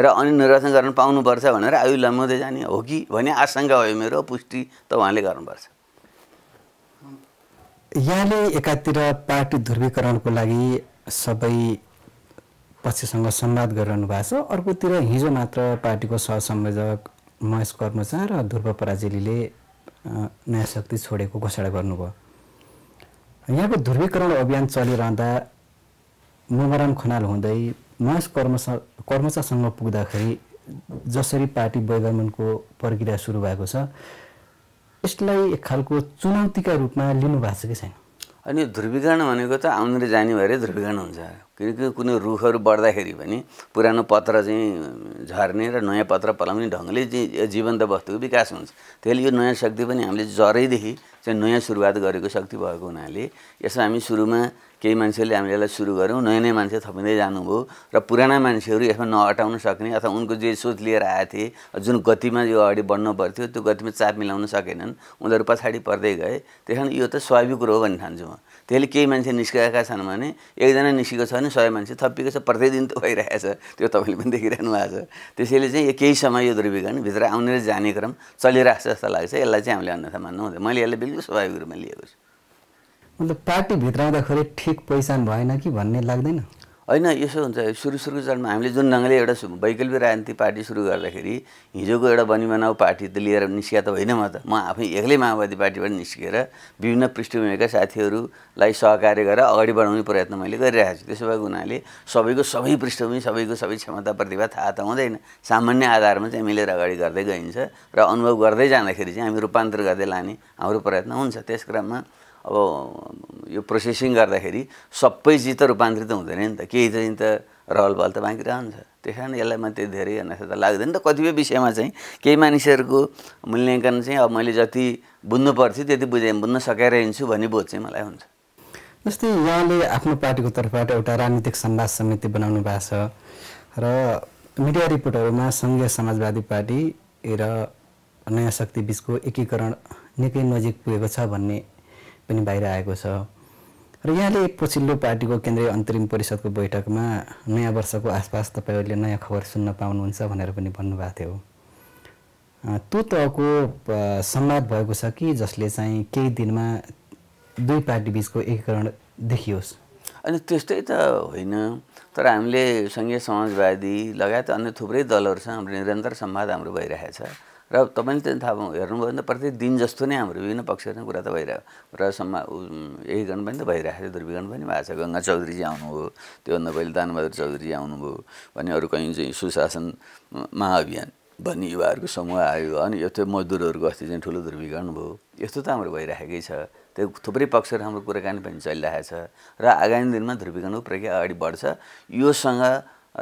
र अनि निर्वाचन गर्न पाउनुपर्छ भनेर आयु लम्बाउँदै जाने हो कि भन्ने आशंका भयो मेरो पुष्टि त उहाँले गर्नुपर्छ यहाँले एकातिर पार्टी ध्रुवीकरणको लागि सबै पक्षसँग संवाद गरिरहनु भएको छ अर्कोतिर हिजो मात्र पार्टीको सहसंयोजक महेश कर्मचा र ध्रुव पराजेलीले नयाँ शक्ति छोडेको घोषणा गर्नुभयो यहाँको ध्रुवीकरण अभियान चलिरहँदा मोमराम खनाल हुँदै महेश कर्मचा कर्मचासँग पुग्दाखेरि जसरी पार्टी बैगमनको प्रक्रिया सुरु भएको छ यसलाई एक खालको चुनौतीका रूपमा लिनु भएको छ कि छैन अनि ध्रुवीकरण भनेको त आउने र जाने भएरै ध्रुवीकरण हुन्छ किनकि कुनै रुखहरू बढ्दाखेरि पनि पुरानो पत्र चाहिँ झर्ने र नयाँ पत्र पलाउने ढङ्गले चाहिँ जीवन्त वस्तुको विकास हुन्छ त्यसले यो नयाँ शक्ति पनि हामीले जरैदेखि चाहिँ नयाँ सुरुवात गरेको शक्ति भएको हुनाले यसमा हामी सुरुमा केही मान्छेले हामीले यसलाई सुरु गऱ्यौँ नयाँ नयाँ मान्छे थपिँदै जानुभयो र पुराना मान्छेहरू यसमा नअटाउन सक्ने अथवा उनको जे सोच लिएर आएका थिए जुन गतिमा यो अगाडि बढ्नु पर्थ्यो त्यो गतिमा चाप मिलाउन सकेनन् उनीहरू पछाडि पर्दै गए त्यस कारण यो त स्वाभाविक कुरो हो भन्ने ठान्छु म त्यसले केही मान्छे निस्किएका छन् भने एकजना निस्केको छ भने सय मान्छे थपिएको छ प्रतिदिन त भइरहेको छ त्यो तपाईँले पनि देखिरहनु भएको छ त्यसैले चाहिँ केही समय यो ध्रुवीकरण भित्र आउने र जाने क्रम चलिरहेको छ जस्तो लाग्छ यसलाई चाहिँ हामीले अन्यथा मान्नु हुँदैन मैले यसलाई बिल्कुल स्वाभाविक रूपमा लिएको छु मतलब पार्टी आउँदाखेरि ठिक पहिचान भएन कि भन्ने लाग्दैन होइन यसो हुन्छ सुरु सुरुको चरणमा हामीले जुन ढङ्गले एउटा वैकल्पिक राजनीतिक पार्टी सुरु गर्दाखेरि हिजोको एउटा बनिबनाउ पार्टी त लिएर निस्किया त होइन म त म आफै एक्लै माओवादी पार्टीबाट निस्किएर विभिन्न पृष्ठभूमिका साथीहरूलाई सहकार्य गरेर अगाडि बढाउने प्रयत्न मैले गरिरहेको छु त्यसो भएको हुनाले सबैको सबै पृष्ठभूमि सबैको सबै क्षमता प्रतिभा थाहा त हुँदैन सामान्य आधारमा चाहिँ मिलेर अगाडि गर्दै गइन्छ र अनुभव गर्दै जाँदाखेरि चाहिँ हामी रूपान्तर गर्दै लाने हाम्रो प्रयत्न हुन्छ त्यस क्रममा अब यो प्रोसेसिङ गर्दाखेरि सबै चिज त रूपान्तरित हुँदैन नि त केही चाहिँ त रहलबल त बाँकी रहन्छ त्यस कारण यसलाई मात्रै धेरै अनुसार त लाग्दैन त कतिपय विषयमा चाहिँ केही मानिसहरूको मूल्याङ्कन चाहिँ अब मैले जति बुझ्नु पर्थ्यो त्यति बुझे बुझ्न सकाइरहन्छु भन्ने बोध चाहिँ मलाई हुन्छ जस्तै उहाँले आफ्नो पार्टीको तर्फबाट एउटा राजनीतिक सम्वाद समिति बनाउनु भएको छ र मिडिया रिपोर्टहरूमा सङ्घीय समाजवादी पार्टी र नयाँ शक्ति बिचको एकीकरण निकै नजिक पुगेको छ भन्ने पनि बाहिर आएको छ र यहाँले पछिल्लो पार्टीको केन्द्रीय अन्तरिम परिषदको बैठकमा नयाँ वर्षको आसपास तपाईँहरूले नयाँ खबर सुन्न पाउनुहुन्छ भनेर पनि भन्नुभएको थियो त्यो तहको संवाद भएको छ कि जसले चाहिँ केही दिनमा दुई पार्टी बिचको एकीकरण देखियोस् अनि त्यस्तै त होइन तर हामीले सङ्घीय समाजवादी लगायत अन्य थुप्रै दलहरूसँग हाम्रो निरन्तर संवाद हाम्रो भइरहेछ र तपाईँले चाहिँ थाहा भयो हेर्नुभयो भने प्रत्येक दिन जस्तो नै हाम्रो विभिन्न पक्षहरू कुरा त भइरहेको र सम्मा गर्नु पनि त भइरहेको थियो ध्रुवीकरण पनि भएको छ गङ्गा चौधरीजी आउनुभयो त्योभन्दा पहिले दानबहादुर चौधरीजी आउनुभयो भने अरू कहीँ चाहिँ सुशासन महाअभियान भन्ने युवाहरूको समूह आयो अनि यो त्यो मजदुरहरूको अस्ति चाहिँ ठुलो ध्रुवीकरण भयो यस्तो त हाम्रो भइरहेकै छ त्यो थुप्रै पक्षहरू हाम्रो कुराकानी पनि चलिरहेको छ र आगामी दिनमा ध्रुवीकरणको प्रक्रिया अगाडि बढ्छ योसँग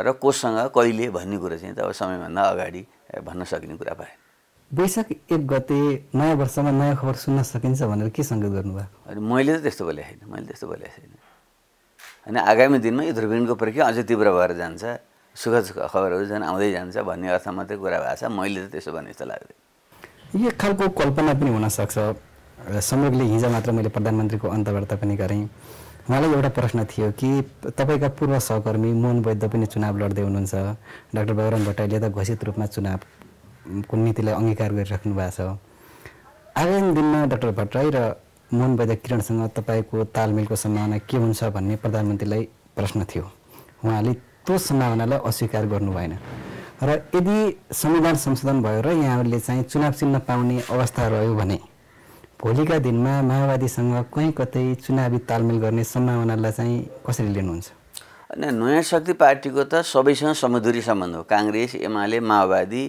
र कोसँग कहिले भन्ने कुरा चाहिँ त अब समयभन्दा अगाडि भन्न सकिने कुरा भएन वैशाख एक गते नयाँ वर्षमा नयाँ खबर सुन्न सकिन्छ भनेर के सङ्केत गर्नुभएको अनि मैले त त्यस्तो बोलेको छैन मैले त्यस्तो बोलेको छैन होइन आगामी दिनमा यो ध्रुवीणको प्रक्रिया अझै तीव्र भएर जान्छ सुख सुख खबरहरू झन् आउँदै जान्छ भन्ने अर्थमा मात्रै कुरा भएको छ मैले त त्यसो भने जस्तो लाग्दैन यो खालको कल्पना पनि हुनसक्छ संयोगले हिजो मात्र मैले प्रधानमन्त्रीको अन्तर्वार्ता पनि गरेँ उहाँलाई एउटा प्रश्न थियो कि तपाईँका पूर्व सहकर्मी मोहन वैद्य पनि चुनाव लड्दै हुनुहुन्छ डाक्टर बगराम भट्टराईले त घोषित रूपमा चुनाव को नीतिलाई अङ्गीकार गरिराख्नु भएको छ आगामी दिनमा डाक्टर भट्टराई र मोहन वैद्य किरणसँग तपाईँको तालमेलको सम्भावना के हुन्छ भन्ने प्रधानमन्त्रीलाई प्रश्न थियो उहाँले त्यो सम्भावनालाई अस्वीकार गर्नु भएन र यदि संविधान संशोधन भयो र यहाँहरूले चाहिँ चुनाव चिन्ह पाउने अवस्था रह्यो भने भोलिका दिनमा माओवादीसँग कहीँ कतै चुनावी तालमेल गर्ने सम्भावनालाई चाहिँ कसरी लिनुहुन्छ नयाँ शक्ति पार्टीको त सबैसँग समधुरी सम्बन्ध हो काङ्ग्रेस एमाले माओवादी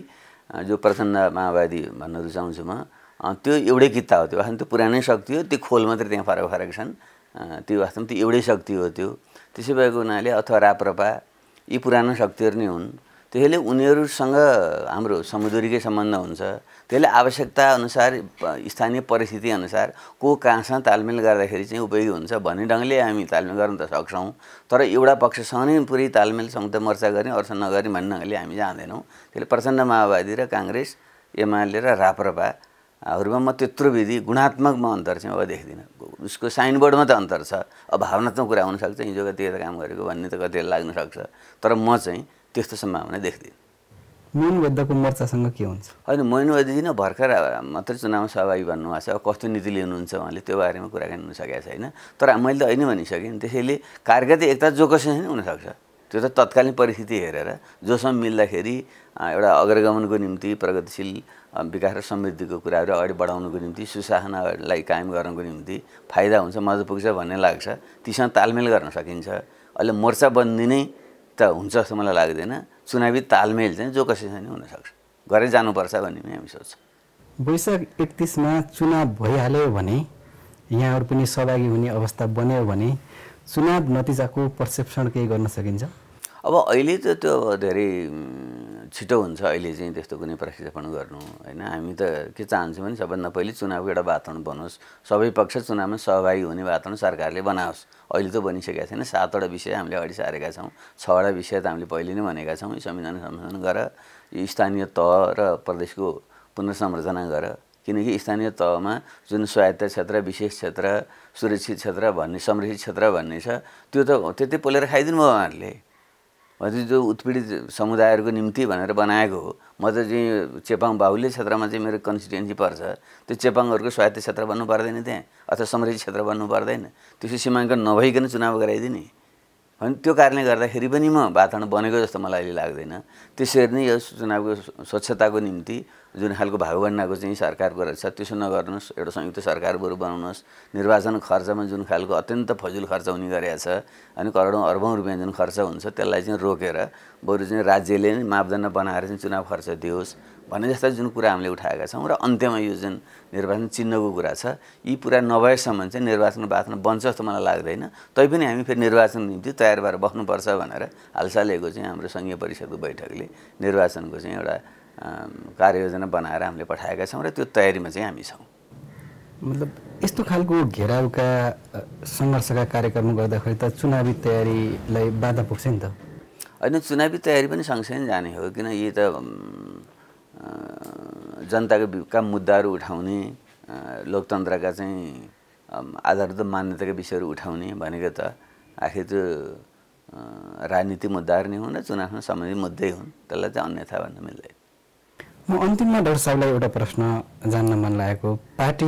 जो प्रचण्ड माओवादी भन्न रुचाउँछु म त्यो एउटै किता हो त्यो वास्तवमा त्यो पुरानै शक्ति हो त्यो खोल मात्रै त्यहाँ फरक फरक छन् त्यो वास्तवमा त्यो एउटै शक्ति हो त्यो त्यसै भएको हुनाले अथवा राप्रपा यी पुरानो शक्तिहरू नै हुन् त्यसैले उनीहरूसँग हाम्रो समुद्रीकै सम्बन्ध हुन्छ त्यसले आवश्यकता अनुसार स्थानीय परिस्थिति अनुसार को कहाँसँग तालमेल गर्दाखेरि चाहिँ उपयोगी हुन्छ भन्ने ढङ्गले हामी तालमेल गर्न त सक्छौँ तर एउटा पक्षसँग नै पुरै तालमेल संयुक्त मोर्चा गर्ने अर्सन नगर्ने भन्ने ढङ्गले हामी जाँदैनौँ त्यसले प्रचण्ड माओवादी र काङ्ग्रेस एमाले र राप्रपाहरूमा म त्यत्रो विधि गुणात्मक म अन्तर चाहिँ अब देख्दिनँ उसको साइनबोर्डमा त अन्तर छ अब भावनात्मक कुरा हुनसक्छ हिजो कति काम गरेको भन्ने त कतिले लाग्न सक्छ तर म चाहिँ त्यस्तो सम्भावना देख्दिनँ मैन वैद्यको मोर्चासँग के हुन्छ होइन मोइन वैद्यजी नै भर्खर मात्रै चुनाव सहभागी भन्नुभएको छ कस्तो नीति लिनुहुन्छ उहाँले त्यो बारेमा कुराकानी हुन सकेको छैन तर मैले त होइन भनिसकेँ त्यसैले कार्यगत एकता जो नै हुनसक्छ त्यो त तत्कालीन परिस्थिति हेरेर जोसम्म मिल्दाखेरि एउटा अग्रगमनको निम्ति प्रगतिशील विकास र समृद्धिको कुराहरू अगाडि बढाउनुको निम्ति सुशासनलाई कायम गर्नको निम्ति फाइदा हुन्छ मजा पुग्छ भन्ने लाग्छ तीसँग तालमेल गर्न सकिन्छ अहिले मोर्चाबन्दी नै त हुन्छ जस्तो मलाई लाग्दैन चुनावी तालमेल चाहिँ जो कसैसँग नै हुनसक्छ गरेर जानुपर्छ भन्ने पनि हामी सोच्छौँ वैशाख एकतिसमा चुनाव भइहाल्यो भने यहाँहरू पनि सहभागी हुने अवस्था बन्यो भने चुनाव नतिजाको पर्सेप्सन केही गर्न सकिन्छ अब अहिले त त्यो धेरै छिटो हुन्छ अहिले चाहिँ त्यस्तो कुनै प्रक्षेपण गर्नु होइन हामी त के चाहन्छौँ भने सबभन्दा पहिले चुनावको एउटा वातावरण बनोस् सबै पक्ष चुनावमा सहभागी हुने वातावरण सरकारले बनाओस् अहिले त बनिसकेका छैन सातवटा विषय हामीले अगाडि सारेका छौँ छवटा विषय त हामीले पहिले नै भनेका छौँ संविधान संशोधन गर स्थानीय तह र प्रदेशको पुनर्संरचना गर किनकि स्थानीय तहमा जुन स्वायत्त क्षेत्र विशेष क्षेत्र सुरक्षित क्षेत्र भन्ने संरक्षित क्षेत्र भन्ने छ त्यो त त्यति पोलेर खाइदिनु भयो उहाँहरूले हजुर जो उत्पीडित समुदायहरूको निम्ति भनेर बनाएको हो म त चाहिँ चेपाङ बाहुल्य क्षेत्रमा चाहिँ मेरो कन्स्टिटुएन्सी पर्छ त्यो चेपाङहरूको स्वायत्त क्षेत्र बन्नु पर्दैन त्यहाँ अथवा संरक्षित क्षेत्र बन्नु पर्दैन त्यसै सीमाङ्कन नभइकन चुनाव गराइदिने अनि त्यो कारणले गर्दाखेरि पनि म वातावरण बनेको जस्तो मलाई अहिले लाग्दैन त्यसरी नै यो चुनावको स्वच्छताको निम्ति जुन खालको भावगणनाको चाहिँ गरेको छ त्यसो नगर्नुहोस् एउटा संयुक्त सरकार बरु बनाउनुहोस् निर्वाचन खर्चमा जुन खालको अत्यन्त फजुल खर्च हुने गरेका छ अनि करोडौँ अर्बौँ रुपियाँ जुन खर्च हुन्छ त्यसलाई चाहिँ रोकेर बरु चाहिँ राज्यले नै मापदण्ड बनाएर चाहिँ चुनाव खर्च दियोस् भन्ने जस्ता जुन कुरा हामीले उठाएका छौँ र अन्त्यमा यो जुन निर्वाचन चिन्हको कुरा छ यी पुरा नभएसम्म चाहिँ निर्वाचन बाँच्न बन्छ जस्तो मलाई लाग्दैन तैपनि हामी फेरि निर्वाचन निम्ति तयार भएर बस्नुपर्छ भनेर हालसालेको चाहिँ हाम्रो सङ्घीय परिषदको बैठकले निर्वाचनको चाहिँ एउटा कार्ययोजना बनाएर हामीले पठाएका छौँ र त्यो तयारीमा चाहिँ हामी छौँ मतलब यस्तो खालको घेराउका सङ्घर्षका कार्यक्रम गर्दाखेरि त चुनावी तयारीलाई बाधा पुग्छ नि त होइन चुनावी तयारी पनि सँगसँगै जाने हो किन यी त जनताका मुद्दाहरू उठाउने लोकतन्त्रका चाहिँ आधारभूत मान्यताका विषयहरू उठाउने भनेको त आखिर त्यो राजनीति मुद्दाहरू नै हुन् र चुनावसँग सम्बन्धित मुद्दै हुन् त्यसलाई चाहिँ अन्यथा भन्न मिल्दैन म अन्तिममा डाक्टर साहबलाई एउटा प्रश्न जान्न मन लागेको पार्टी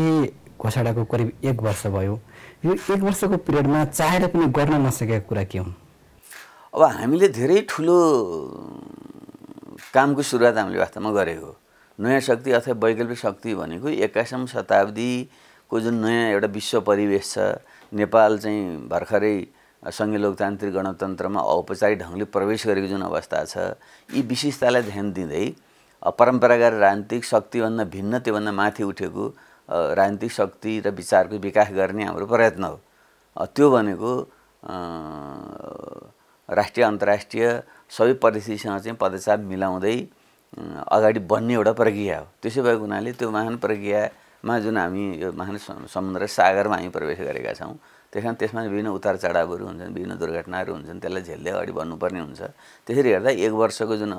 घोषणाको करिब एक वर्ष भयो यो एक वर्षको पिरियडमा चाहेर पनि गर्न नसकेको कुरा के हुन् अब हामीले धेरै ठुलो कामको सुरुवात हामीले वास्तवमा गरेको नयाँ शक्ति अथवा वैकल्पिक शक्ति भनेको एक्काइसौँ शताब्दीको जुन नयाँ एउटा विश्व परिवेश छ नेपाल चाहिँ भर्खरै सङ्घीय लोकतान्त्रिक गणतन्त्रमा औपचारिक ढङ्गले प्रवेश गरेको जुन अवस्था छ यी विशेषतालाई ध्यान दिँदै परम्परागत राजनीतिक शक्तिभन्दा भिन्न त्योभन्दा माथि उठेको राजनीतिक शक्ति र विचारको विकास गर्ने हाम्रो प्रयत्न हो त्यो भनेको राष्ट्रिय अन्तर्राष्ट्रिय सबै परिस्थितिसँग चाहिँ पदचाप मिलाउँदै अगाडि बढ्ने एउटा प्रक्रिया हो त्यसो भएको हुनाले त्यो महान प्रक्रियामा जुन हामी यो महान समुद्र सागरमा हामी प्रवेश गरेका छौँ त्यस कारण त्यसमा विभिन्न उतार चढावहरू हुन्छन् विभिन्न दुर्घटनाहरू हुन्छन् त्यसलाई झेल्दै अगाडि बढ्नुपर्ने हुन्छ त्यसरी हेर्दा एक वर्षको जुन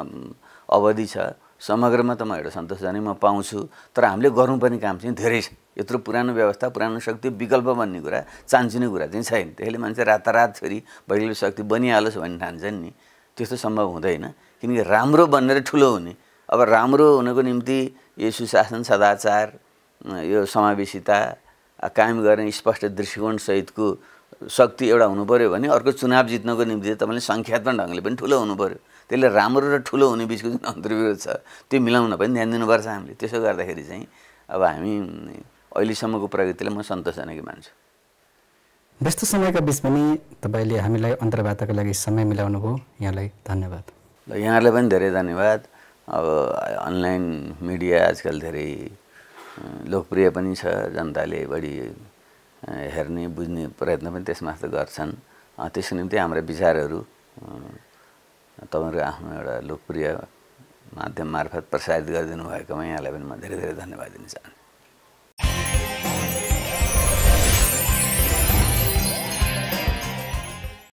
अवधि छ समग्रमा त म एउटा सन्तोष जाने म पाउँछु तर हामीले गर्नुपर्ने काम चाहिँ धेरै छ यत्रो पुरानो व्यवस्था पुरानो शक्ति विकल्प भन्ने कुरा चान्सिने कुरा चाहिँ छैन त्यसले मान्छे रातारात फेरि वैकल्पिक शक्ति बनिहालोस् भन्ने ठान्छन् नि त्यस्तो सम्भव हुँदैन किनकि राम्रो बनेर ठुलो हुने अब राम्रो हुनको निम्ति यो सुशासन सदाचार यो समावेशिता कायम गर्ने स्पष्ट दृष्टिकोणसहितको शक्ति एउटा हुनु पऱ्यो भने अर्को चुनाव जित्नको निम्ति तपाईँले सङ्ख्यात्मक ढङ्गले पनि ठुलो हुनु पऱ्यो त्यसले राम्रो र ठुलो हुने बिचको जुन अन्तर्विरोध छ त्यो मिलाउन पनि ध्यान दिनुपर्छ हामीले त्यसो गर्दाखेरि चाहिँ अब हामी अहिलेसम्मको प्रगतिलाई म सन्तोषजनक मान्छु व्यस्त समयका बिच पनि तपाईँले हामीलाई अन्तर्वार्ताको लागि समय मिलाउनु भयो यहाँलाई धन्यवाद ल यहाँहरूलाई पनि धेरै धन्यवाद अब अनलाइन मिडिया आजकल धेरै लोकप्रिय पनि छ जनताले बढी हेर्ने बुझ्ने प्रयत्न पनि त्यसमा गर्छन् त्यसको निम्ति हाम्रा विचारहरू तपाईँहरूको आफ्नो एउटा लोकप्रिय माध्यम मार्फत प्रसारित गरिदिनु भएकोमा यहाँलाई पनि म धेरै धेरै धन्यवाद दिन चाहन्छु